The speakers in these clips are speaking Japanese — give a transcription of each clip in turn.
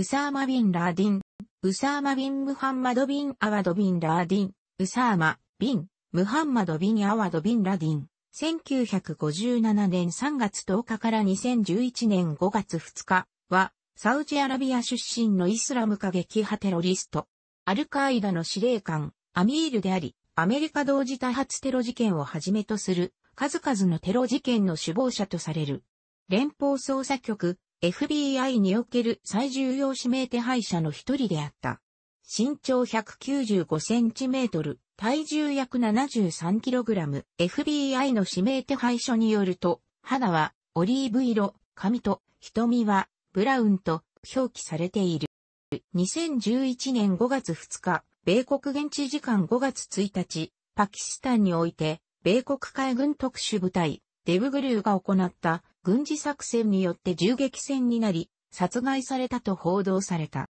ウサーマ・ビン・ラーディン、ウサーマ・ビン・ムハンマド・ビン・アワド・ビン・ラーディン、ウサーマ・ビン、ムハンマド・ビン・アワド・ビン・ラディン、1957年3月10日から2011年5月2日は、サウジアラビア出身のイスラム過激派テロリスト、アルカイダの司令官、アミールであり、アメリカ同時多発テロ事件をはじめとする、数々のテロ事件の首謀者とされる。連邦捜査局、FBI における最重要指名手配者の一人であった。身長195センチメートル、体重約73キログラム、FBI の指名手配書によると、肌はオリーブ色、髪と瞳はブラウンと表記されている。2011年5月2日、米国現地時間5月1日、パキスタンにおいて、米国海軍特殊部隊、デブグルーが行った軍事作戦によって銃撃戦になり、殺害されたと報道された。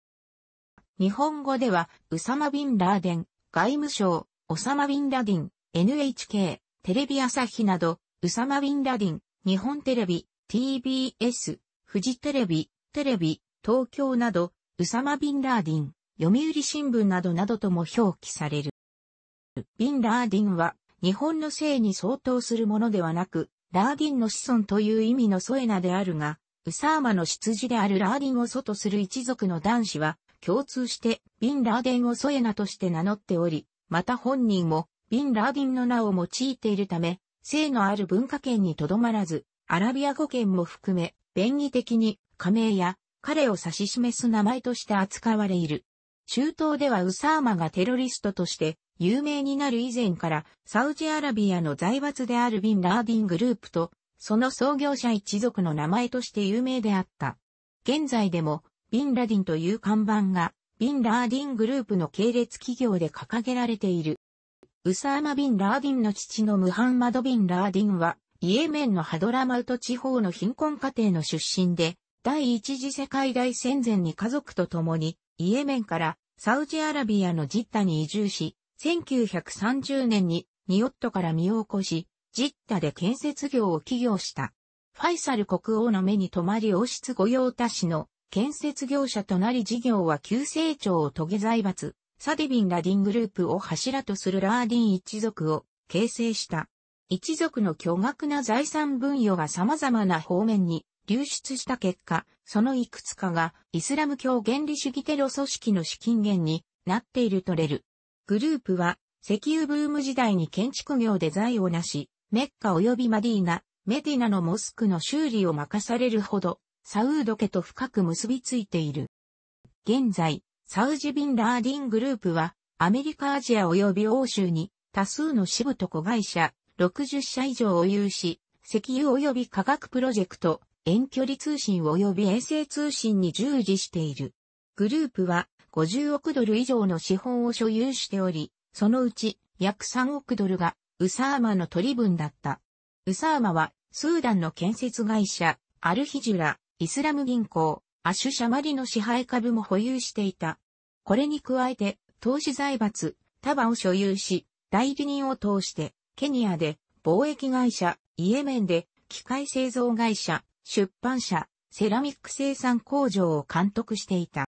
日本語では、ウサマ・ビン・ラーデン、外務省、オサマ・ビン・ラディン、NHK、テレビ朝日など、ウサマ・ビン・ラディン、日本テレビ、TBS、フジテレビ、テレビ、東京など、ウサマ・ビン・ラーディン、読売新聞などなどとも表記される。ビン・ラーディンは、日本の性に相当するものではなく、ラーディンの子孫という意味のソエナであるが、ウサーマの出自であるラーディンを祖とする一族の男子は、共通して、ビン・ラーデンをソエナとして名乗っており、また本人も、ビン・ラーディンの名を用いているため、性のある文化圏にとどまらず、アラビア語圏も含め、便宜的に、加盟や、彼を指し示す名前として扱われいる。中東ではウサーマがテロリストとして、有名になる以前からサウジアラビアの財閥であるビンラーディングループとその創業者一族の名前として有名であった。現在でもビンラディンという看板がビンラーディングループの系列企業で掲げられている。ウサーマ・ビン・ラーディンの父のムハンマド・ビン・ラーディンは、イエメンのハドラマウト地方の貧困家庭の出身で、第一次世界大戦前に家族と共に、イエメンからサウジアラビアのジッタに移住し、1930年にニオットから身を起こし、ジッタで建設業を起業した。ファイサル国王の目に留まり王室御用達の建設業者となり事業は急成長を遂げ財閥、サディビン・ラディングループを柱とするラーディン一族を形成した。一族の巨額な財産分与が様々な方面に流出した結果、そのいくつかがイスラム教原理主義テロ組織の資金源になっているとれる。グループは、石油ブーム時代に建築業で財を成し、メッカ及びマディーナ、メディナのモスクの修理を任されるほど、サウード家と深く結びついている。現在、サウジビンラーディングループは、アメリカアジア及び欧州に多数の支部と子会社、60社以上を有し、石油及び化学プロジェクト、遠距離通信及び衛星通信に従事している。グループは50億ドル以上の資本を所有しており、そのうち約3億ドルがウサーマの取り分だった。ウサーマはスーダンの建設会社、アルヒジュラ、イスラム銀行、アシュシャマリの支配株も保有していた。これに加えて、投資財閥、タバを所有し、代理人を通して、ケニアで貿易会社、イエメンで機械製造会社、出版社、セラミック生産工場を監督していた。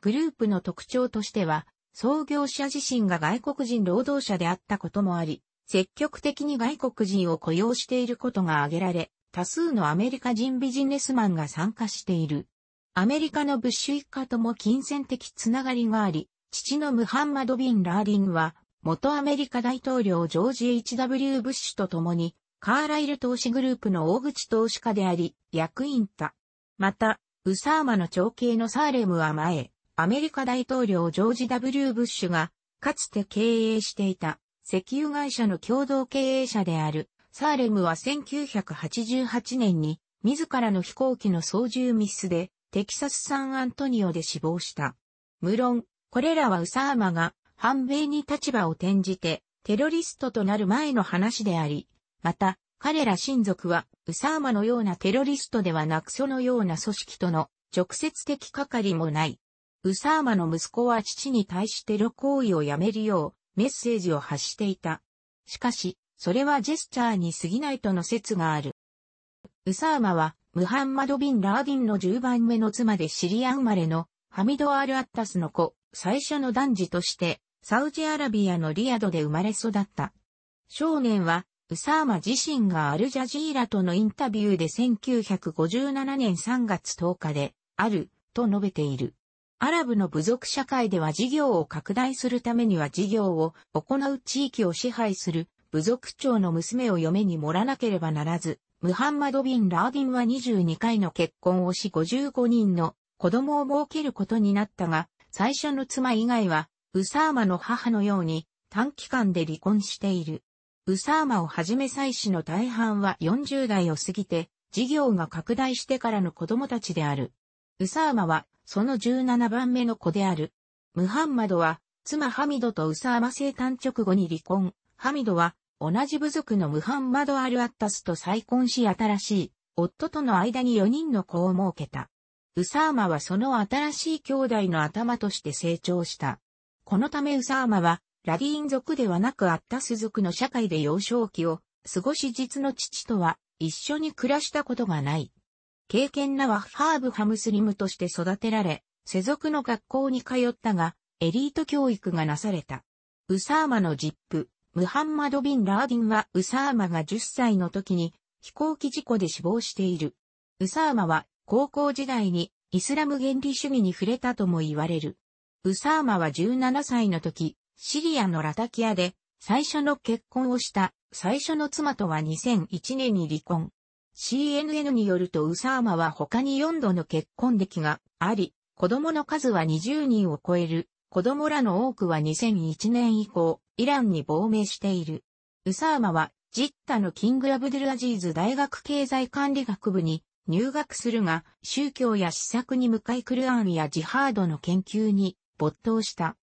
グループの特徴としては、創業者自身が外国人労働者であったこともあり、積極的に外国人を雇用していることが挙げられ、多数のアメリカ人ビジネスマンが参加している。アメリカのブッシュ一家とも金銭的つながりがあり、父のムハンマド・ビン・ラーディングは、元アメリカ大統領ジョージ・ H.W. ブッシュと共に、カーライル投資グループの大口投資家であり、役員た。また、ウサーマの長兄のサーレムは前、アメリカ大統領ジョージ・ W・ ブッシュが、かつて経営していた、石油会社の共同経営者である、サーレムは1988年に、自らの飛行機の操縦ミスで、テキサス・サンアントニオで死亡した。無論、これらはウサーマが、反米に立場を転じて、テロリストとなる前の話であり、また、彼ら親族は、ウサーマのようなテロリストではなくそのような組織との直接的係もない。ウサーマの息子は父に対してテロ行為をやめるようメッセージを発していた。しかし、それはジェスチャーに過ぎないとの説がある。ウサーマは、ムハンマド・ビン・ラーディンの10番目の妻でシリア生まれのハミド・アル・アッタスの子、最初の男児として、サウジアラビアのリアドで生まれ育った。少年は、ウサーマ自身がアルジャジーラとのインタビューで1957年3月10日で、ある、と述べている。アラブの部族社会では事業を拡大するためには事業を行う地域を支配する部族長の娘を嫁に盛らなければならず、ムハンマド・ビン・ラーディンは22回の結婚をし55人の子供を設けることになったが、最初の妻以外は、ウサーマの母のように短期間で離婚している。ウサーマをはじめ妻子の大半は40代を過ぎて、事業が拡大してからの子供たちである。ウサーマは、その17番目の子である。ムハンマドは、妻ハミドとウサーマ生誕直後に離婚。ハミドは、同じ部族のムハンマド・アル・アッタスと再婚し新しい、夫との間に4人の子を設けた。ウサーマはその新しい兄弟の頭として成長した。このためウサーマはラディーン族ではなくアッタス族の社会で幼少期を過ごし実の父とは一緒に暮らしたことがない。経験なワッハーブハムスリムとして育てられ、世俗の学校に通ったが、エリート教育がなされた。ウサーマのジップ、ムハンマド・ビン・ラーディンはウサーマが10歳の時に飛行機事故で死亡している。ウサーマは高校時代にイスラム原理主義に触れたとも言われる。ウサーマは17歳の時、シリアのラタキアで最初の結婚をした最初の妻とは2001年に離婚。CNN によるとウサーマは他に4度の結婚歴があり、子供の数は20人を超える。子供らの多くは2001年以降、イランに亡命している。ウサーマは、ジッタのキング・アブドゥル・アジーズ大学経済管理学部に入学するが、宗教や施策に向かいクルアンやジハードの研究に没頭した。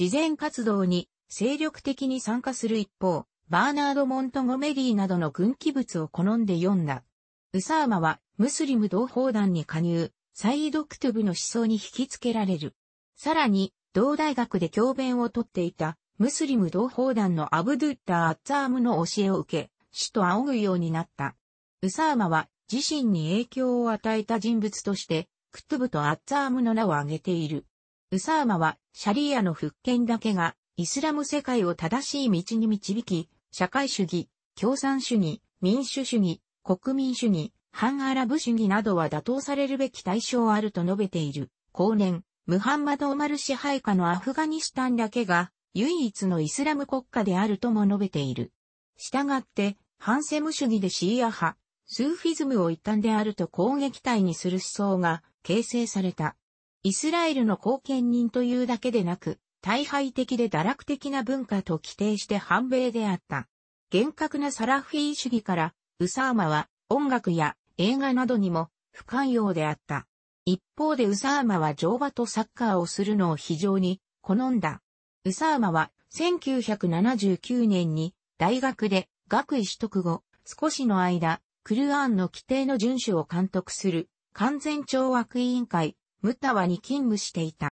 自然活動に精力的に参加する一方、バーナード・モントゴメリーなどの軍記物を好んで読んだ。ウサーマはムスリム同胞団に加入、サイード・クトゥブの思想に引きつけられる。さらに、同大学で教鞭をとっていたムスリム同胞団のアブドゥッタ・アッツァームの教えを受け、死と仰ぐようになった。ウサーマは自身に影響を与えた人物として、クトゥブとアッツァームの名を挙げている。ウサーマはシャリーアの復権だけがイスラム世界を正しい道に導き、社会主義、共産主義、民主主義、国民主義、反アラブ主義などは打倒されるべき対象あると述べている。後年、ムハンマド・オマル支配下のアフガニスタンだけが唯一のイスラム国家であるとも述べている。したがって、反セム主義でシーア派、スーフィズムを一端であると攻撃隊にする思想が形成された。イスラエルの貢献人というだけでなく、大敗的で堕落的な文化と規定して反米であった。厳格なサラフィー主義から、ウサーマは音楽や映画などにも不寛容であった。一方でウサーマは乗馬とサッカーをするのを非常に好んだ。ウサーマは1979年に大学で学位取得後、少しの間、クルアンの規定の遵守を監督する完全懲悪委員会ムタワに勤務していた。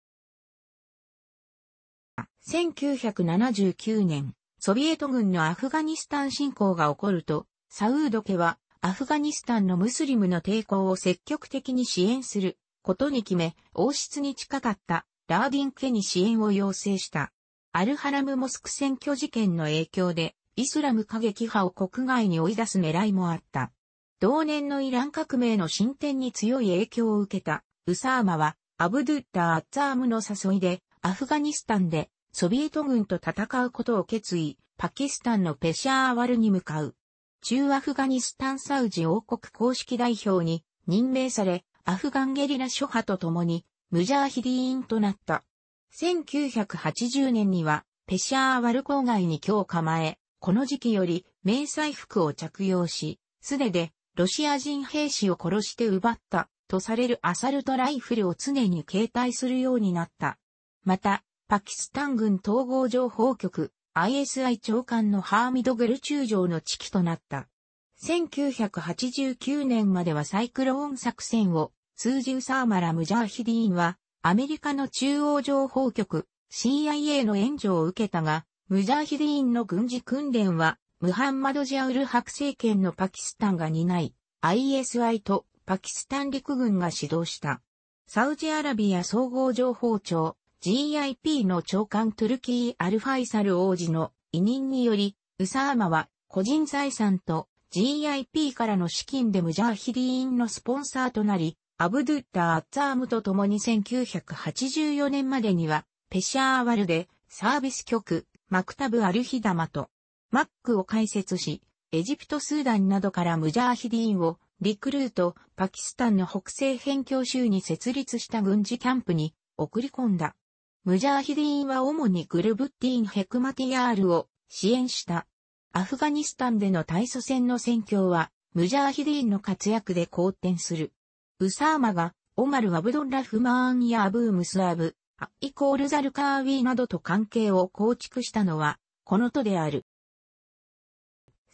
1979年、ソビエト軍のアフガニスタン侵攻が起こると、サウード家はアフガニスタンのムスリムの抵抗を積極的に支援することに決め、王室に近かったラーディン家に支援を要請した。アルハラムモスク選挙事件の影響で、イスラム過激派を国外に追い出す狙いもあった。同年のイラン革命の進展に強い影響を受けたウサーマは、アブドゥッタ・アッツアームの誘いで、アフガニスタンで、ソビエト軍と戦うことを決意、パキスタンのペシャーワルに向かう。中アフガニスタンサウジ王国公式代表に任命され、アフガンゲリラ諸派と共に、ムジャーヒディーンとなった。1980年には、ペシャーワル郊外に今日構え、この時期より、迷彩服を着用し、素手で、ロシア人兵士を殺して奪ったとされるアサルトライフルを常に携帯するようになった。また、パキスタン軍統合情報局 ISI 長官のハーミド・グル中将の地期となった。1989年まではサイクローン作戦を通じるサーマラ・ムジャーヒディーンはアメリカの中央情報局 CIA の援助を受けたが、ムジャーヒディーンの軍事訓練はムハンマド・ジャウル白政権のパキスタンが担い、ISI とパキスタン陸軍が指導した。サウジアラビア総合情報庁 GIP の長官トゥルキー・アルファイサル王子の委任により、ウサーマは個人財産と GIP からの資金でムジャーヒディーンのスポンサーとなり、アブドゥッダ・アッザームと共に1984年までには、ペシャーワルでサービス局、マクタブ・アルヒダマと、マックを開設し、エジプト・スーダンなどからムジャーヒディーンをリクルート、パキスタンの北西辺境州に設立した軍事キャンプに送り込んだ。ムジャーヒディーンは主にグルブッティーン・ヘクマティヤールを支援した。アフガニスタンでの対祖戦の戦況は、ムジャーヒディーンの活躍で好転する。ウサーマが、オマル・アブドンラフマーンやアブームスアブ、アイコール・ザルカーウィーなどと関係を構築したのは、この都である。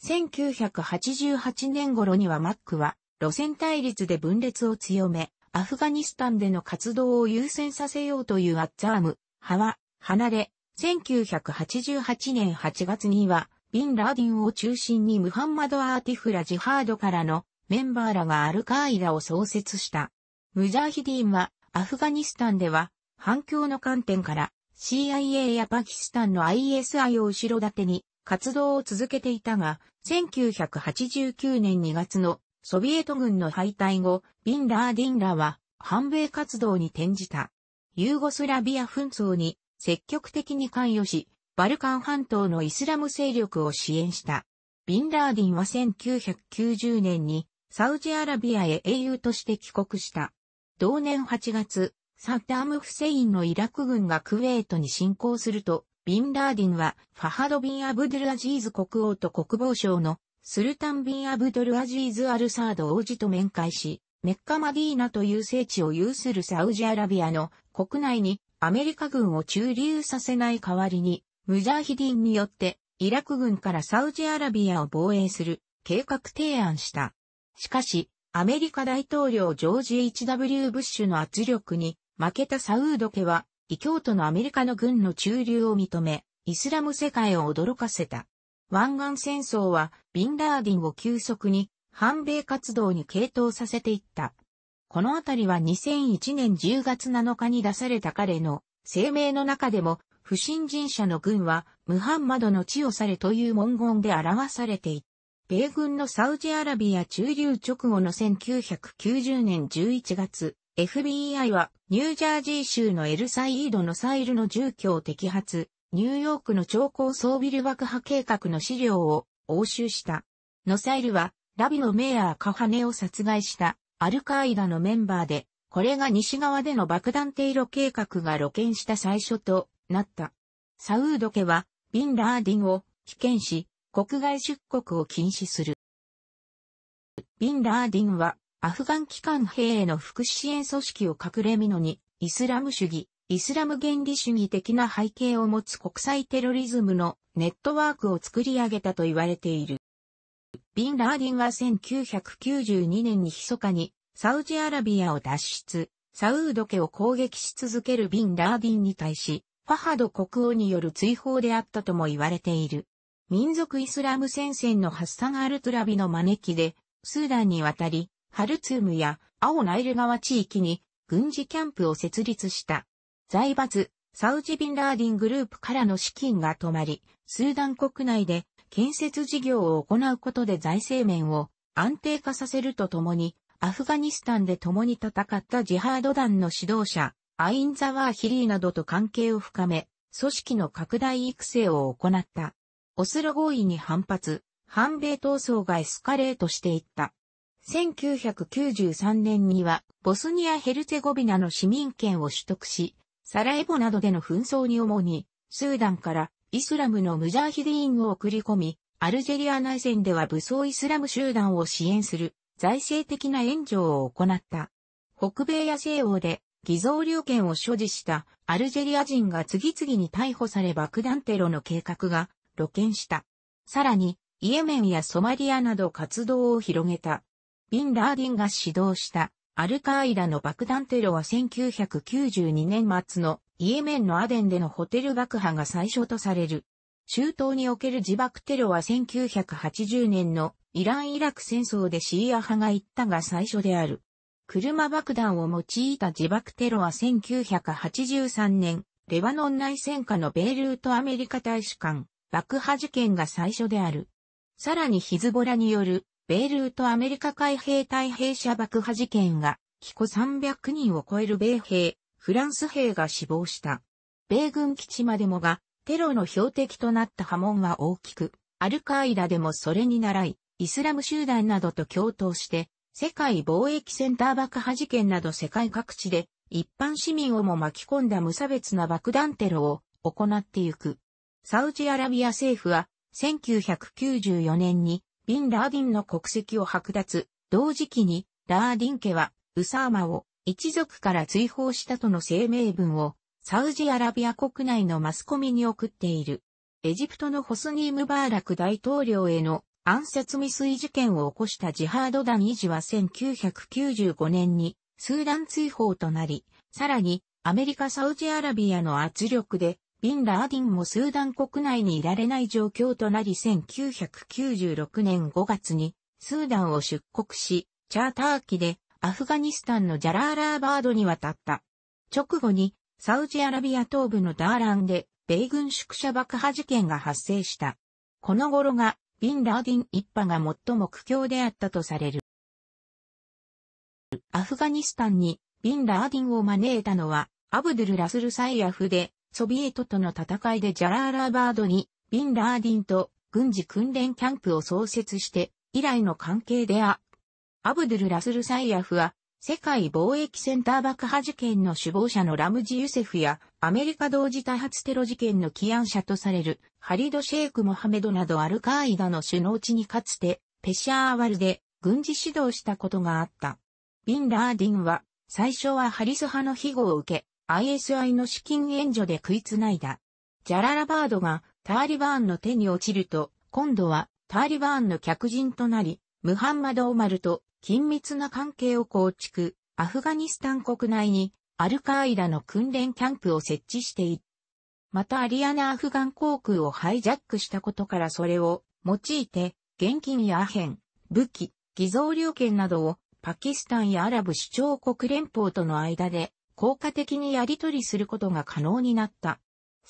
1988年頃にはマックは、路線対立で分裂を強め、アフガニスタンでの活動を優先させようというアッツアーム、派は、離れ、1988年8月には、ビン・ラーディンを中心にムハンマド・アーティフラ・ジハードからのメンバーらがアルカイダを創設した。ムジャーヒディンは、アフガニスタンでは、反響の観点から、CIA やパキスタンの ISI を後ろ盾に、活動を続けていたが、1989年2月のソビエト軍の敗退後、ビンラーディンらは反米活動に転じた。ユーゴスラビア紛争に積極的に関与し、バルカン半島のイスラム勢力を支援した。ビンラーディンは1990年にサウジアラビアへ英雄として帰国した。同年8月、サッダーム・フセインのイラク軍がクウェートに侵攻すると、ビンラーディンは、ファハド・ビン・アブドゥル・アジーズ国王と国防省の、スルタン・ビン・アブドゥル・アジーズ・アルサード王子と面会し、メッカ・マディーナという聖地を有するサウジアラビアの国内にアメリカ軍を駐留させない代わりに、ムジャーヒディンによってイラク軍からサウジアラビアを防衛する計画提案した。しかし、アメリカ大統領ジョージ H.W. ブッシュの圧力に負けたサウード家は異教徒のアメリカの軍の駐留を認め、イスラム世界を驚かせた。湾岸戦争は、ビンラーディンを急速に、反米活動に傾倒させていった。このあたりは2001年10月7日に出された彼の声明の中でも、不信心者の軍は、ムハンマドの地を去れという文言で表されていた。米軍のサウジアラビア駐留直後の1990年11月、FBI はニュージャージー州のエルサイードのサイルの住居を摘発、ニューヨークの超高層ビル爆破計画の資料を押収した。ノサイルはラビのメアーカハネを殺害したアルカイダのメンバーで、これが西側での爆弾低路計画が露見した最初となった。サウード家はビンラーディンを危険し、国外出国を禁止する。ビンラーディンはアフガン機関兵への福祉支援組織を隠れみのに、イスラム主義、イスラム原理主義的な背景を持つ国際テロリズムのネットワークを作り上げたと言われている。ビン・ラーディンは1992年に密かにサウジアラビアを脱出、サウード家を攻撃し続けるビン・ラーディンに対し、ファハド国王による追放であったとも言われている。民族イスラム戦線のハッサン・アルトラビの招きで、スーダンに渡り、ハルツームや青ナイル川地域に軍事キャンプを設立した。財閥、サウジビンラーディングループからの資金が止まり、スーダン国内で建設事業を行うことで財政面を安定化させるとともに、アフガニスタンで共に戦ったジハード団の指導者、アイン・ザワー・ヒリーなどと関係を深め、組織の拡大育成を行った。オスロ合意に反発、反米闘争がエスカレートしていった。1993年にはボスニア・ヘルツェゴビナの市民権を取得し、サラエボなどでの紛争に主に、スーダンからイスラムのムジャーヒディーンを送り込み、アルジェリア内戦では武装イスラム集団を支援する財政的な援助を行った。北米や西欧で偽造料券を所持したアルジェリア人が次々に逮捕され爆弾テロの計画が露見した。さらに、イエメンやソマリアなど活動を広げた。ビン・ラーディンが指導したアルカーイラの爆弾テロは1992年末のイエメンのアデンでのホテル爆破が最初とされる。中東における自爆テロは1980年のイラン・イラク戦争でシーア派が言ったが最初である。車爆弾を用いた自爆テロは1983年、レバノン内戦下のベイルートアメリカ大使館爆破事件が最初である。さらにヒズボラによるベールートアメリカ海兵隊兵舎爆破事件が、寄庫300人を超える米兵、フランス兵が死亡した。米軍基地までもが、テロの標的となった波紋は大きく、アルカイダでもそれに習い、イスラム集団などと共闘して、世界貿易センター爆破事件など世界各地で、一般市民をも巻き込んだ無差別な爆弾テロを行ってゆく。サウジアラビア政府は1994年にビン・ラーディンの国籍を剥奪、同時期に、ラーディン家は、ウサーマを一族から追放したとの声明文を、サウジアラビア国内のマスコミに送っている。エジプトのホスニー・ムバーラク大統領への暗殺未遂事件を起こしたジハード・ダ維ージは1995年にスーダン追放となり、さらにアメリカ・サウジアラビアの圧力でビン・ラーディンもスーダン国内にいられない状況となり1996年5月にスーダンを出国し、チャーター機でアフガニスタンのジャラーラーバードに渡った。直後にサウジアラビア東部のダーランで米軍宿舎爆破事件が発生した。この頃がビン・ラーディン一派が最も苦境であったとされる。アフガニスタンにビン・ラーディンを招いたのはアブドゥル・ラスル・サイアフでソビエトとの戦いでジャラーラーバードに、ビンラーディンと軍事訓練キャンプを創設して、以来の関係であ、アブドゥル・ラスル・サイヤフは、世界貿易センター爆破事件の首謀者のラムジ・ユセフや、アメリカ同時多発テロ事件の起案者とされる、ハリド・シェイク・モハメドなどアルカーイダの首脳地にかつて、ペシャーワルで軍事指導したことがあった。ビン・ラーディンは、最初はハリス派の庇護を受け、ISI の資金援助で食いつないだ。ジャララバードがタリバーンの手に落ちると、今度はタリバーンの客人となり、ムハンマド・オマルと緊密な関係を構築、アフガニスタン国内にアルカーイダの訓練キャンプを設置していまたアリアナ・アフガン航空をハイジャックしたことからそれを用いて、現金やアヘン、武器、偽造料券などをパキスタンやアラブ首長国連邦との間で効果的にやり取りすることが可能になった。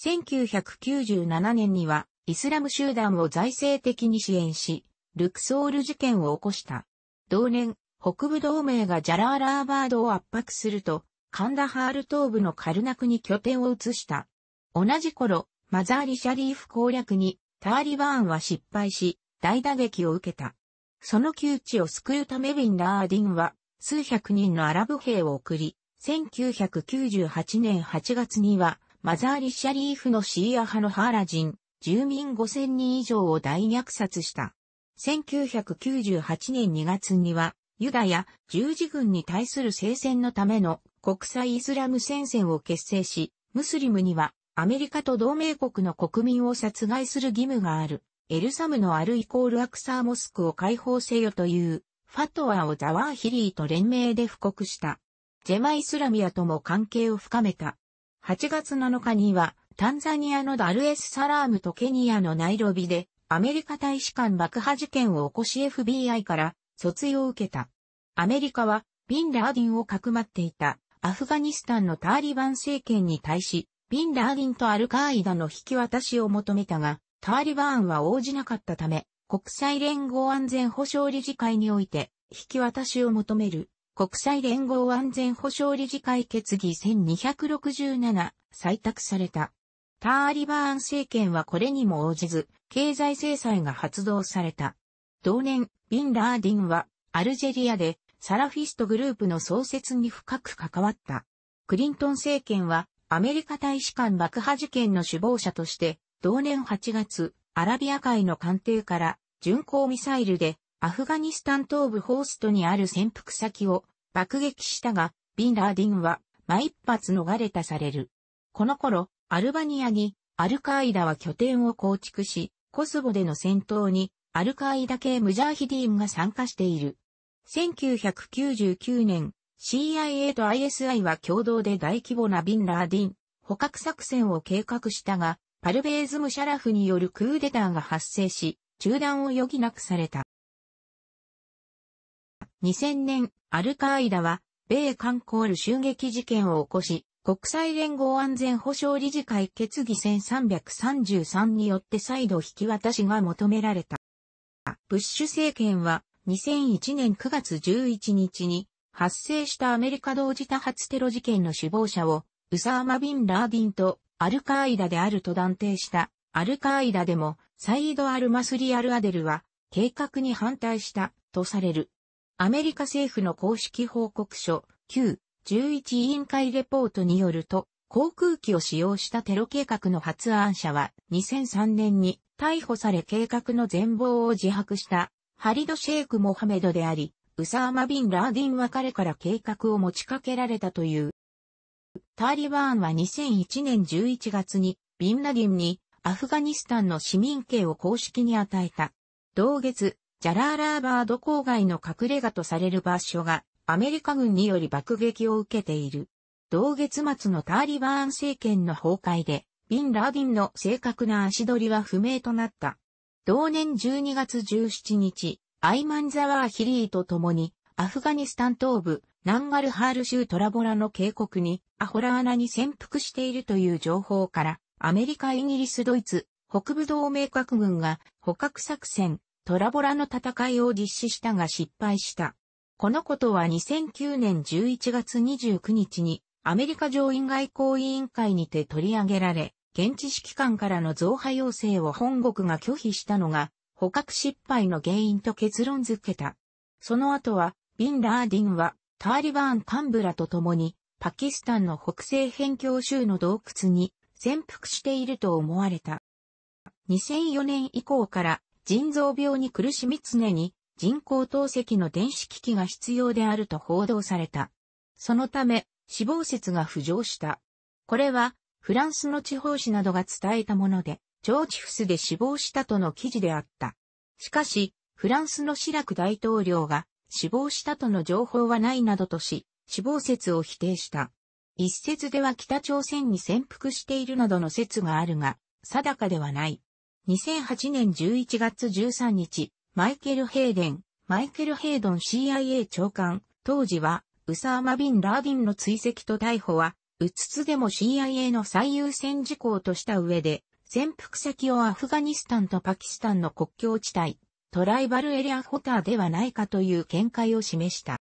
1997年には、イスラム集団を財政的に支援し、ルクソール事件を起こした。同年、北部同盟がジャラーラーバードを圧迫すると、カンダハール東部のカルナクに拠点を移した。同じ頃、マザーリ・シャリーフ攻略にターリバーンは失敗し、大打撃を受けた。その窮地を救うためビン・ラーディンは、数百人のアラブ兵を送り、1998年8月には、マザーリ・シャリーフのシーア派のハーラ人、住民5000人以上を大虐殺した。1998年2月には、ユダヤ、十字軍に対する聖戦のための国際イスラム戦線を結成し、ムスリムにはアメリカと同盟国の国民を殺害する義務がある、エルサムのアルイコールアクサーモスクを解放せよという、ファトワをザワーヒリーと連名で布告した。ジェマ・イスラミアとも関係を深めた。8月7日には、タンザニアのダルエスサラームとケニアのナイロビで、アメリカ大使館爆破事件を起こし FBI から訴追を受けた。アメリカは、ビン・ラーディンをかくまっていた、アフガニスタンのターリバン政権に対し、ビン・ラーディンとアルカーイダの引き渡しを求めたが、ターリバーンは応じなかったため、国際連合安全保障理事会において、引き渡しを求める国際連合安全保障理事会決議1267採択された。ターリバーン政権はこれにも応じず、経済制裁が発動された。同年、ビン・ラーディンは、アルジェリアで、サラフィストグループの創設に深く関わった。クリントン政権は、アメリカ大使館爆破事件の首謀者として、同年8月、アラビア海の艦艇から巡航ミサイルでアフガニスタン東部ホーストにある潜伏先を爆撃したが、ビンラーディンは、ま一発逃れたされる。この頃、アルバニアに、アルカーイダは拠点を構築し、コスボでの戦闘に、アルカーイダ系ムジャーヒディーンが参加している。1999年、CIA と ISI は共同で大規模なビンラーディン捕獲作戦を計画したが、パルベーズ・ムシャラフによるクーデターが発生し、中断を余儀なくされた。2000年、アルカーイダは、米韓コール襲撃事件を起こし、国際連合安全保障理事会決議1333によって再度引き渡しが求められた。ブッシュ政権は2001年9月11日に発生したアメリカ同時多発テロ事件の首謀者をウサーマ・ビン・ラーディンとアルカーイダであると断定したアルカーイダでもサイード・アル・マスリ・アル・アデルは計画に反対したとされるアメリカ政府の公式報告書、q 11委員会レポートによると、航空機を使用したテロ計画の発案者は2003年に逮捕され計画の全貌を自白したハリド・シェイク・モハメドであり、ウサーマ・ビン・ラーディンは彼から計画を持ちかけられたという。タリバーンは2001年11月にビン・ラディンにアフガニスタンの市民権を公式に与えた。同月、ジャラーラーバード郊外の隠れ家とされる場所がアメリカ軍により爆撃を受けている。同月末のターリバーン政権の崩壊で、ビン・ラーディンの正確な足取りは不明となった。同年12月17日、アイマン・ザワー・ヒリーと共に、アフガニスタン東部、ナンガルハール州トラボラの渓谷に、アホラーナに潜伏しているという情報から、アメリカ、イギリス、ドイツ、北部同盟各軍が捕獲作戦、トラボラの戦いを実施したが失敗した。このことは2009年11月29日にアメリカ上院外交委員会にて取り上げられ、現地指揮官からの増派要請を本国が拒否したのが捕獲失敗の原因と結論付けた。その後は、ビン・ラーディンはタリバーン幹部らと共にパキスタンの北西辺境州の洞窟に潜伏していると思われた。2004年以降から腎臓病に苦しみ常に人工透析の電子機器が必要であると報道された。そのため、死亡説が浮上した。これは、フランスの地方紙などが伝えたもので、腸チフスで死亡したとの記事であった。しかし、フランスのシラク大統領が死亡したとの情報はないなどとし、死亡説を否定した。一説では北朝鮮に潜伏しているなどの説があるが、定かではない。2008年11月13日、マイケル・ヘイデン、マイケル・ヘイドン CIA 長官、当時は、ウサーマ・ビン・ラーディンの追跡と逮捕は、うつつでも CIA の最優先事項とした上で、潜伏先をアフガニスタンとパキスタンの国境地帯、トライバルエリアホターではないかという見解を示した。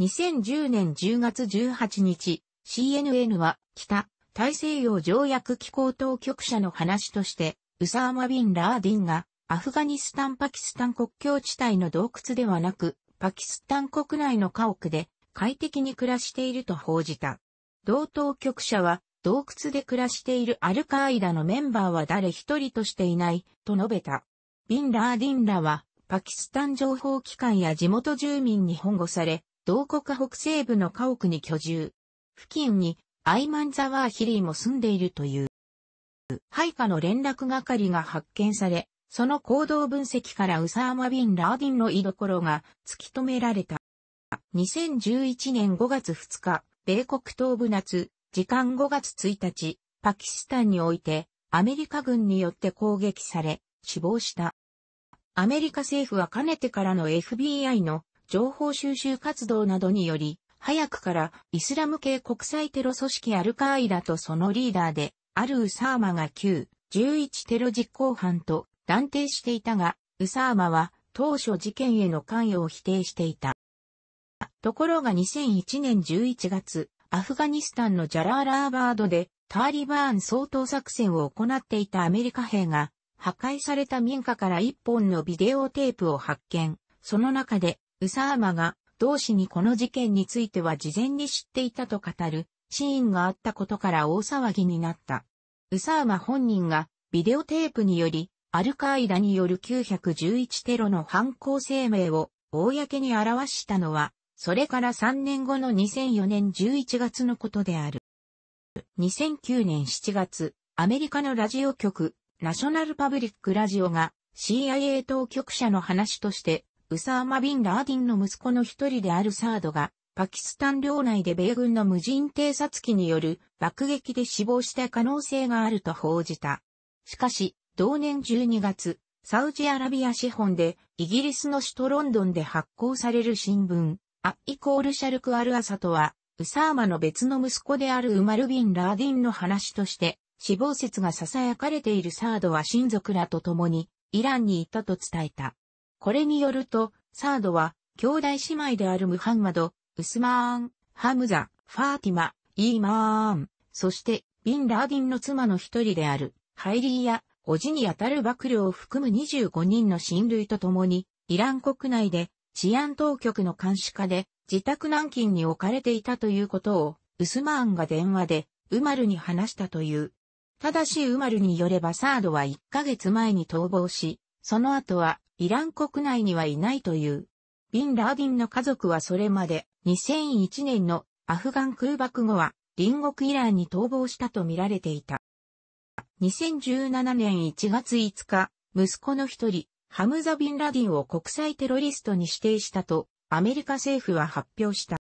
2010年10月18日、CNN は北大西洋条約機構当局者の話としてウサーマ・ビン・ラーディンが、アフガニスタン・パキスタン国境地帯の洞窟ではなく、パキスタン国内の家屋で快適に暮らしていると報じた。同当局者は、洞窟で暮らしているアルカーイダのメンバーは誰一人としていない、と述べた。ビン・ラーディンらは、パキスタン情報機関や地元住民に保護され、同国北西部の家屋に居住。付近にアイマン・ザワーヒリーも住んでいるという。配下の連絡係が発見され、その行動分析からウサーマ・ビン・ラーディンの居所が突き止められた。2011年5月2日、米国東部夏、時間5月1日、パキスタンにおいて、アメリカ軍によって攻撃され、死亡した。アメリカ政府はかねてからの FBI の情報収集活動などにより、早くからイスラム系国際テロ組織アルカーイダとそのリーダーであるウサーマが9、11テロ実行犯と断定していたが、ウサーマは当初事件への関与を否定していた。ところが2001年11月、アフガニスタンのジャラーラーバードでタリバーン総統作戦を行っていたアメリカ兵が、破壊された民家から一本のビデオテープを発見。その中で、ウサーマが、同氏にこの事件については事前に知っていたと語る、シーンがあったことから大騒ぎになった。ウサーマ本人がビデオテープによりアルカイダによる911テロの犯行声明を公に表したのは、それから3年後の2004年11月のことである。2009年7月、アメリカのラジオ局、ナショナルパブリックラジオが CIA 当局者の話として、ウサーマ・ビン・ラーディンの息子の一人であるサードがパキスタン領内で米軍の無人偵察機による爆撃で死亡した可能性があると報じた。しかし、同年12月、サウジアラビア資本でイギリスの首都ロンドンで発行される新聞、ア・イコール・シャルク・アル・アサとは、ウサーマの別の息子であるウマル・ビン・ラーディンの話として、死亡説が囁かれているサードは親族らと共にイランに行ったと伝えた。これによると、サードは兄弟姉妹であるムハンマド、ウスマーン、ハムザ、ファーティマ、イーマーン、そして、ビン・ラーディンの妻の一人である、ハイリーや、おじにあたる幕僚を含む25人の親類と共に、イラン国内で、治安当局の監視下で、自宅軟禁に置かれていたということを、ウスマーンが電話で、ウマルに話したという。ただしウマルによればサードは1ヶ月前に逃亡し、その後はイラン国内にはいないという。ビン・ラーディンの家族はそれまで2001年のアフガン空爆後は隣国イランに逃亡したとみられていた。2017年1月5日、息子の一人、ハムザ・ビンラディンを国際テロリストに指定したとアメリカ政府は発表した。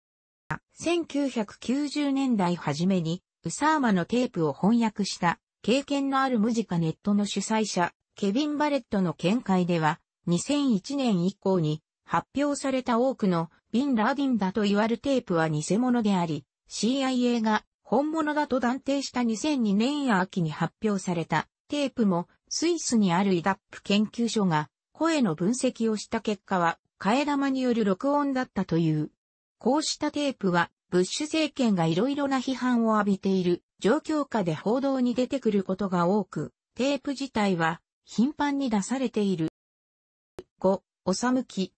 1990年代初めにウサーマのテープを翻訳した経験のあるムジカネットの主催者、ケビン・バレットの見解では、2001年以降に発表された多くのビン・ラディンだと言われテープは偽物であり、CIA が本物だと断定した2002年秋に発表されたテープもスイスにあるイダップ研究所が声の分析をした結果は替え玉による録音だったという。こうしたテープはブッシュ政権が色々な批判を浴びている状況下で報道に出てくることが多く、テープ自体は頻繁に出されている。5、おさむき。